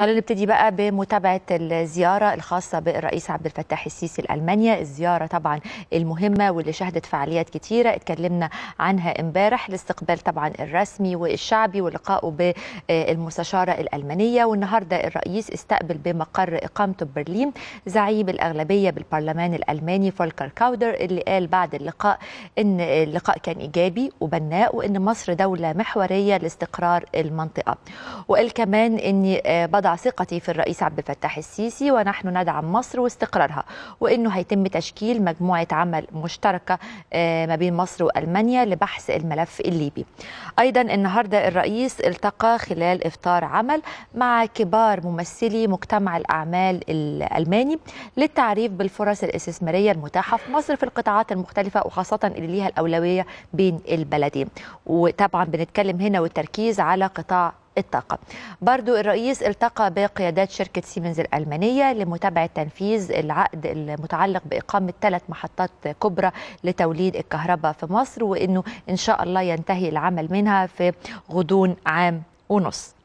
خلينا نبتدي بقى بمتابعة الزيارة الخاصة بالرئيس عبد الفتاح السيسي لألمانيا الزيارة طبعا المهمة واللي شهدت فعاليات كتيرة اتكلمنا عنها امبارح الاستقبال طبعا الرسمي والشعبي ولقائه بالمستشارة الألمانية والنهاردة الرئيس استقبل بمقر إقامته ببرلين زعيم الأغلبية بالبرلمان الألماني فولكر كاودر اللي قال بعد اللقاء إن اللقاء كان إيجابي وبناء وإن مصر دولة محورية لاستقرار المنطقة وقال كمان إن بضع ثقتي في الرئيس عبد الفتاح السيسي ونحن ندعم مصر واستقرارها وأنه هيتم تشكيل مجموعة عمل مشتركة آه، ما بين مصر وألمانيا لبحث الملف الليبي أيضا النهاردة الرئيس التقى خلال إفطار عمل مع كبار ممثلي مجتمع الأعمال الألماني للتعريف بالفرص الاستثمارية المتاحة في مصر في القطاعات المختلفة وخاصة اللي ليها الأولوية بين البلدين وطبعا بنتكلم هنا والتركيز على قطاع الطاقة برضو الرئيس التقى بقيادات شركة سيمنز الألمانية لمتابعة تنفيذ العقد المتعلق بإقامة ثلاث محطات كبرى لتوليد الكهرباء في مصر وأنه إن شاء الله ينتهي العمل منها في غضون عام ونصف